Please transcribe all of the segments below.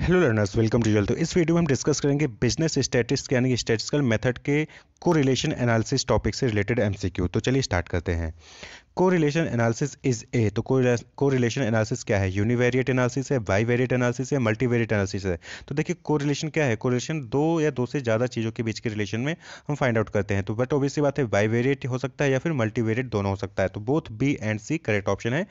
hello learners welcome to जल तो इस वीडियो में हम डिस्कस करेंगे बिजनेस स्टैटिस्ट यानी कि स्टैटिस्टिकल मेथड के को रिलेशन एनालिसिस टॉपिक से रिलेटेड एमसीक्यू तो चलिए स्टार्ट करते हैं कोरिलेशन एनालिसिस इज ए तो कोरिलेशन एनालिसिस क्या है यूनिवेरिएट एनालिसिस है बाई वेरिएट एनालिसिस है मल्टीवेरिएट एनालिसिस है तो देखिए कोरिलेशन क्या है कोरिलेशन दो या दो से ज़्यादा चीज़ों के बीच के रिलेशन में हम फाइंड आउट करते हैं तो बट ओबियसली बात है बाई वेरिएट हो सकता है या फिर मल्टीवेरिएट दोनों हो सकता है तो both B and C correct option है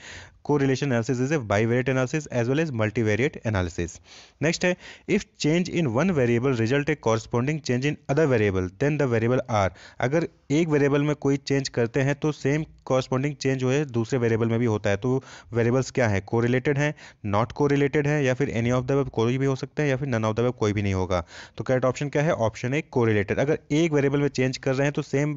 correlation analysis is a bivariate analysis as well as multivariate analysis next है if change in one variable result a corresponding change in other variable then the variable are अगर एक variable में कोई change करते हैं तो same corresponding scientific change जो है दूसरे वेरिएबल में भी होता है तो वेरिएबल्स क्या है कोरिलेटेड हैं नॉट कोरिलेटेड है या फिर एनी ऑफ द वेब कोई भी हो सकते हैं या फिर नन ऑफ द वेब कोई भी नहीं होगा तो करेक्ट ऑप्शन क्या है ऑप्शन ए कोरिलेटेड अगर एक वेरिएबल में चेंज कर रहे हैं तो सेम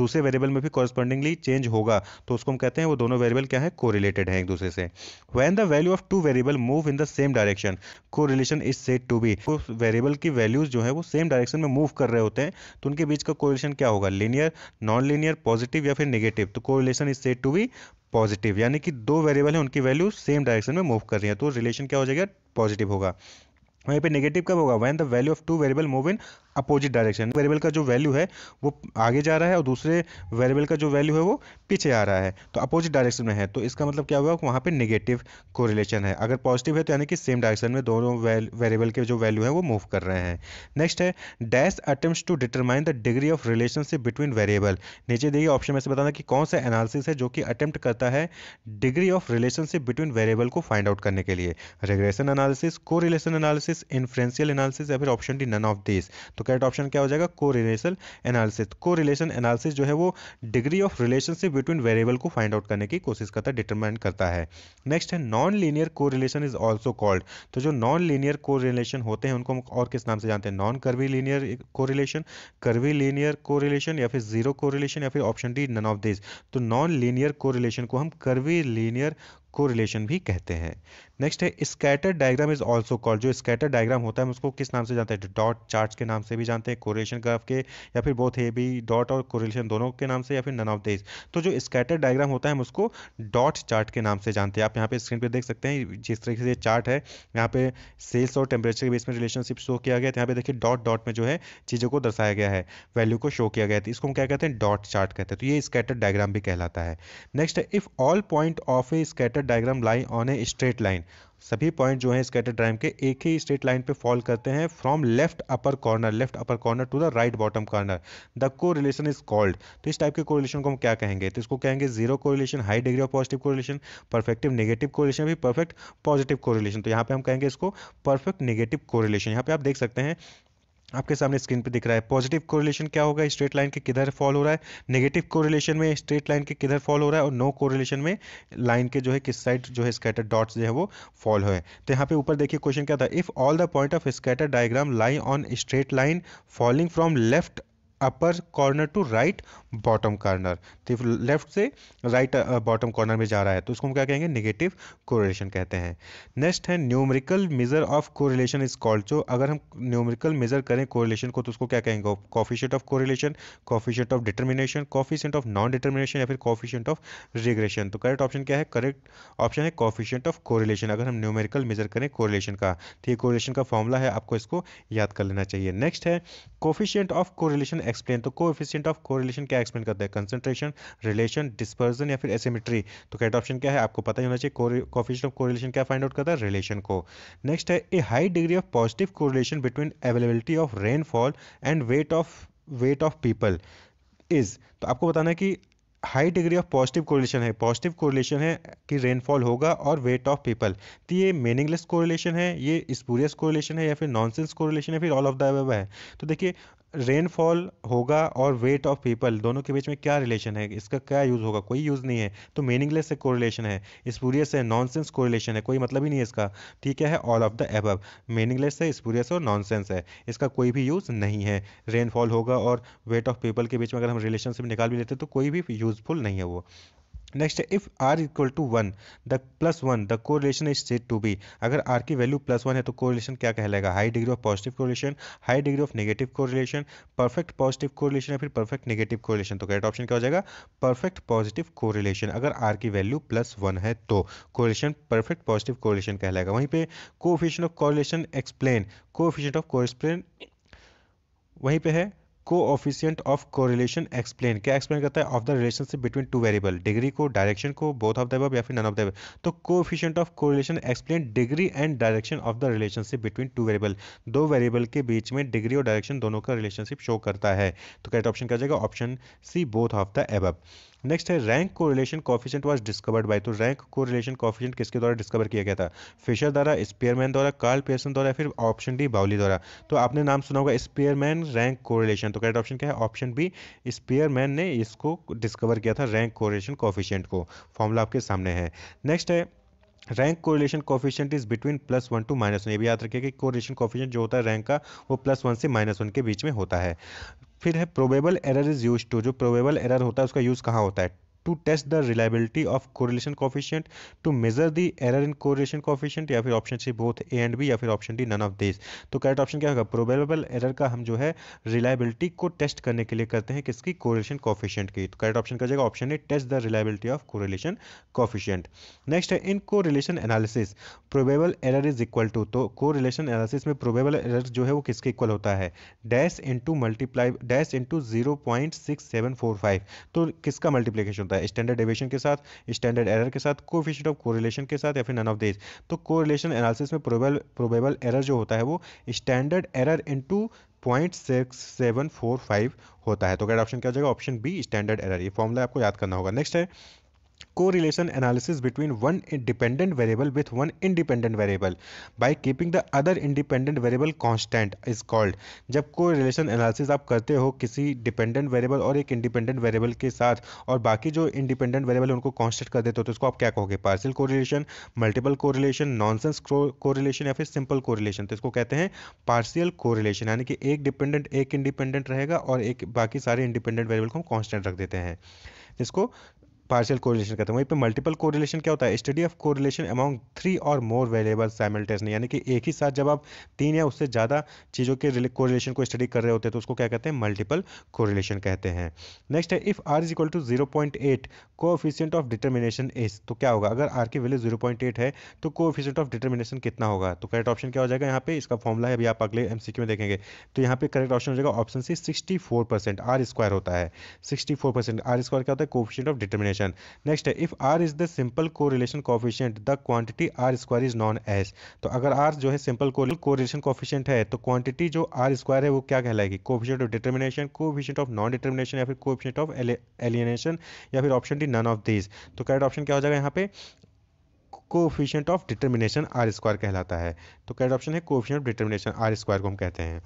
दूसरे वेरिएबल में भी कॉरस्पॉन्डिंगली चेंज होगा तो उसको हम कहते हैं वो दोनों वेरिएबल क्या है कोरिलेटेड है एक दूसरे से when the value of two variable move in the same direction correlation is set to be उस वेरिएबल की वैल्यूज जो है वो सेम डायरेक्शन में मूव कर रहे होते हैं तो उनके बीच का कोरिलेशन क्या होगा लीनियर नॉन लीनियर पॉजिटिव या फिर निगेटिव तो correlation is said it to be positive यानी कि दो वेरिएबल हैं उनकी वैल्यू सेम डायरेक्शन में मूव कर रही है तो रिलेशन क्या हो जाएगा पॉजिटिव होगा वहीं पे नेगेटिव कब होगा when the value of two variable move in opposite direction variable का जो वैल्यू है वो आगे जा रहा है और दूसरे वेरिएबल का जो वैल्यू है वो पीछे आ रहा है तो अपोजिट डायरेक्शन में है तो इसका मतलब क्या हुआ वहाँ पर निगेटिव कोरिलेशन है अगर पॉजिटिव है तो यानी कि सेम डायरेक्शन में दोनों वेरिएबल के जो वैल्यू है वो मूव कर रहे हैं नेक्स्ट है dash attempt to determine the degree of relationship between variable नीचे देखिए ऑप्शन में से बताना कि कौन सा एनालिसिस है जो कि अटेम्प्ट करता है degree of relationship between variable को फाइंड आउट करने के लिए रेग्रेशन एनालिसिस को एनालिसिस इन्फ्रेंशियल एनालिसिस या फिर option D none of this तो करेक्ट ऑप्शन क्या हो जाएगा correlation analysis correlation analysis जो है वो degree of relationship between variable को फाइंड आउट करने की कोशिश करता है डिटरमाइन करता है नेक्स्ट है non linear correlation is also called तो जो नॉन लीनियर को रिलेशन होते हैं उनको हम और किस नाम से जानते हैं non curvilinear correlation curvilinear correlation या फिर जीरो को रिलेशन या फिर option D none of this तो नॉन लीनियर को रिलेशन को हम कर्वी लीनियर को रिलेशन भी कहते हैं नेक्स्ट है scatter diagram is also called जो स्कैटर डायग्राम होता है हम उसको किस नाम से जानते हैं डॉट चार्ट के नाम से भी जानते हैं कोरिलेशन ग्राफ के या फिर बोथ ए बी डॉट और कोरिलेशन दोनों के नाम से या फिर नन ऑफ देज तो जो स्कैटर डायग्राम होता है हम उसको डॉट चार्ट के नाम से जानते हैं आप यहाँ पे स्क्रीन पर देख सकते हैं जिस तरीके से चार्ट है यहाँ पे सेल्स और टेम्परेचर के बीच में रिलेशनशिप शो किया गया तो यहाँ पे देखिए डॉट डॉट में जो है चीज़ों को दर्शाया गया है वैल्यू को शो किया गया था इसको हम क्या कहते हैं डॉट चार्ट कहते हैं तो ये स्कैटर डायग्राम भी कहलाता है next if all point of a scatter scatter diagram lie on a straight line सभी पॉइंट जो हैं स्केटर डायग्राम के एक ही स्ट्रेट लाइन पे फॉल करते हैं from left upper corner left upper corner to the right bottom corner the correlation is called तो इस टाइप के कोरिलेशन को हम क्या कहेंगे तो इसको कहेंगे zero correlation high degree of positive correlation perfective negative correlation भी परफेक्ट पॉजिटिव कोरिलेशन तो यहाँ पे हम कहेंगे इसको परफेक्ट नेगेटिव कोरिलेशन यहाँ पे आप देख सकते हैं आपके सामने स्क्रीन पे दिख रहा है पॉजिटिव कोरिलेशन क्या होगा स्ट्रेट लाइन के किधर फॉल हो रहा है नेगेटिव कोरिलेशन में स्ट्रेट लाइन के किधर फॉल हो रहा है और नो कोरिलेशन में लाइन के जो है किस साइड जो है स्कैटर डॉट्स जो है वो फॉल हो है तो यहाँ पे ऊपर देखिए क्वेश्चन क्या था if all the point of scatter diagram lie on straight line falling from left upper corner to right bottom corner तो लेफ्ट से राइट बॉटम कॉर्नर में जा रहा है तो उसको हम क्या कहेंगे नेगेटिव कोरिलेशन कहते हैं नेक्स्ट है numerical measure of correlation is called जो अगर हम न्यूमरिकल मेजर करें कोरिलेशन को तो उसको क्या कहेंगे coefficient of correlation coefficient of determination coefficient of non determination या फिर कॉफिशेंट ऑफ रिग्रेशन तो करेक्ट ऑप्शन क्या है करेक्ट ऑप्शन है कॉफिशेंट ऑफ कोरिलेशन अगर हम न्यूमेरिकल मेजर करें कोरिलेशन का तो ये कोरिलेशन का फॉर्मूला है आपको इसको याद कर लेना चाहिए नेक्स्ट है कॉफिशियंट ऑफ कोरिलेशन एक्सप्लेन तो कोफिशियंट ऑफ कोरिलेशन क्या एक्सप्लेन करता है कंसंट्रेशन रिलेशन डिस्पर्जन या फिर एसिमेट्री तो करेक्ट ऑप्शन क्या है आपको पता ही होना चाहिए कोफिशियंट ऑफ कोरिलेशन क्या फाइंड आउट करता है रिलेशन को नेक्स्ट है a high degree of positive correlation between availability of rainfall and weight of weight of people is तो आपको बताना है कि high degree of positive correlation है पॉजिटिव कोरिलेशन है कि रेनफॉल होगा और वेट ऑफ पीपल तो ये मीनिंगलेस कोरिलेशन है ये स्पूरियस कोरिलेशन है या फिर नॉनसेंस कोरिलेशन है फिर ऑल ऑफ द अब है तो देखिए रेनफॉल होगा और वेट ऑफ पीपल दोनों के बीच में क्या रिलेशन है इसका क्या यूज़ होगा कोई यूज़ नहीं है तो मीनिंगलेस से कोरिलेशन है स्पूरियस है नॉनसेंस कोरिलेशन है कोई मतलब ही नहीं है इसका ठीक है all of the above meaningless है स्पूरियस और नॉनसेंस है इसका कोई भी यूज़ नहीं है रेनफॉल होगा और वेट ऑफ पीपल के बीच में अगर हम रिलेशनशिप निकाल भी लेते हैं तो कोई भी यूज़फुल नहीं है वो नेक्स्ट है if r equal to one the plus one the correlation is set to be अगर आर की वैल्यू प्लस वन है तो कोरिलेशन क्या कहलाएगा high degree of positive correlation high degree of negative correlation perfect positive correlation या फिर perfect negative correlation तो correct option क्या हो जाएगा परफेक्ट पॉजिटिव कोरिलेशन अगर आर की वैल्यू प्लस वन है तो कोरिलेशन परफेक्ट पॉजिटिव कोरिलेशन कहलाएगा वहीं पे coefficient of correlation explain coefficient of कोरिस्प्लेन वहीं पे है ऑफिशियंट ऑफ कोरिलेशन एक्सप्लेन क्या एक्सप्लेन करता है of the relationship between two variable degree को डायरेक्शन को बोथ ऑफ द या फिर नन ऑफ द तो coefficient of correlation explain degree and direction of the relationship between two variable दो variable के बीच में डिग्री और डायरेक्शन दोनों का रिलेशनशिप शो करता है तो करेक्ट ऑप्शन क्या जाएगा option C both of the above next है rank correlation coefficient was discovered by तो रैंक को रिलेशन कॉफिशेंट किसके द्वारा डिस्कवर किया गया था फिशर द्वारा स्पेयरमैन द्वारा कार्ल पेयर्सन द्वारा फिर ऑप्शन डी बाउली द्वारा तो आपने नाम सुना होगा स्पेयरमैन रैंक को रिलेशन तो करेक्ट ऑप्शन क्या है ऑप्शन बी स्पेयरमैन ने इसको डिस्कवर किया था रैंक को रिलेशन कॉफिशेंट को फॉर्मूला आपके सामने है नेक्स्ट है rank correlation coefficient is between plus one to minus one ये भी याद रखिए कि कोरिलेशन कॉफिशियंट जो होता है रैंक का वो प्लस वन से माइनस वन के बीच में होता है फिर है probable error is use to जो प्रोबेबल एरर होता है उसका यूज़ कहाँ होता है to test the reliability of correlation coefficient to measure the error in correlation coefficient या फिर option C both A and B या फिर option D none of this तो करेक्ट ऑप्शन क्या होगा प्रोबेबल एरर का हम जो है रिलायबिलिटी को टेस्ट करने के लिए करते हैं किसकी कोरिलेशन कॉफिशियंट की तो करेक्ट ऑप्शन का जाएगा option A test the reliability of correlation coefficient next है in correlation analysis probable error is equal to तो कोरिलेशन एनालिसिस में प्रोबेबल एरर जो है वो किसके इक्वल होता है dash into multiply dash into zero point six seven four five तो किसका मल्टीप्लीकेशन होता है है स्टैंडर्ड डेविएशन के साथ स्टैंडर्ड एरर के साथ कोफिशियंट ऑफ कोरिलेशन के साथ या फिर नन ऑफ देज तो कोरिलेशन एनालिसिस में प्रोबेबल प्रोबेबल एरर जो होता है वो standard error into point six seven four five होता है तो करेक्ट ऑप्शन क्या हो जाएगा ऑप्शन बी स्टैंडर्ड एरर ये फॉर्मूला आपको याद करना होगा नेक्स्ट है correlation analysis between one dependent variable with one independent variable by keeping the other independent variable constant is called जब correlation analysis आप करते हो किसी dependent variable और एक independent variable के साथ और बाकी जो independent variable है उनको constant कर देते हो तो इसको आप क्या कहोगे partial correlation multiple correlation nonsense correlation या फिर simple correlation तो इसको कहते हैं partial correlation यानी कि एक dependent एक independent रहेगा और एक बाकी सारे independent variable को हम constant रख देते हैं इसको पार्शियल कोरिलेशन कहते हैं वहीं पे मल्टीपल कोरिलेशन क्या होता है study of correlation among three और मोर वेरिएबल साइमल्टेसनी यानी कि एक ही साथ जब आप तीन या उससे ज़्यादा चीज़ों के कोरिलेशन को स्टडी कर रहे होते हैं तो उसको क्या कहते हैं मल्टीपल कोरिलेशन कहते हैं नेक्स्ट है if r is equal to zero point eight coefficient of determination is तो क्या होगा अगर आर की वैल्यू जीरो पॉइंट एट है तो कोफिशियंट ऑफ डिटर्मिनेशन कितना होगा तो करेक्ट ऑप्शन क्या हो जाएगा यहाँ पे इसका फॉर्मला है अभी आप अगले एम में देखेंगे तो यहाँ पे करेक्ट ऑप्शन हो जाएगा option C sixty four percent r square होता है sixty four percent r square क्या होता है coefficient of determination question next if r is the simple correlation coefficient the quantity r square is known as तो अगर are जो है simple correlation coefficient है तो क्वांटिटी जो आर स्क्वायर है वो क्या कहलाएगी coefficient of determination coefficient of non determination या फिर कोफिशियंट ऑफ एलियनेशन या फिर option D none of this तो करेक्ट ऑप्शन क्या हो जाएगा यहाँ पे coefficient of determination r square कहलाता है तो करेक्ट ऑप्शन है coefficient of determination r square को हम कहते हैं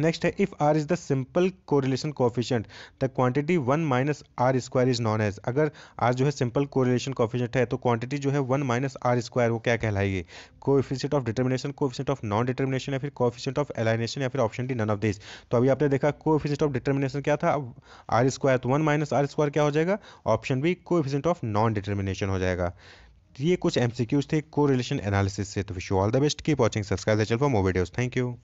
नेक्स्ट है if r is the simple correlation coefficient the quantity one minus r square is known as अगर आर जो है सिंपल कोरिलेशन कॉफिशेंट है तो क्वांटिटी जो है वन माइनस आर स्क्वायर वो क्या कहलाएगी coefficient of determination coefficient of non determination या फिर कोफिशियंट ऑफ एलाइनेशन या फिर option D none of this तो अभी आपने देखा कोफिशियंट ऑफ डिटर्मिनेशन क्या था आर स्क्वायर तो वन माइनस आर स्क्वायर क्या हो जाएगा option B coefficient of non determination हो जाएगा ये कुछ एमसीक्यूज थे कोरिलेशन एनालिसिस से तो wish you all the best keep watching subscribe the channel for more videos thank you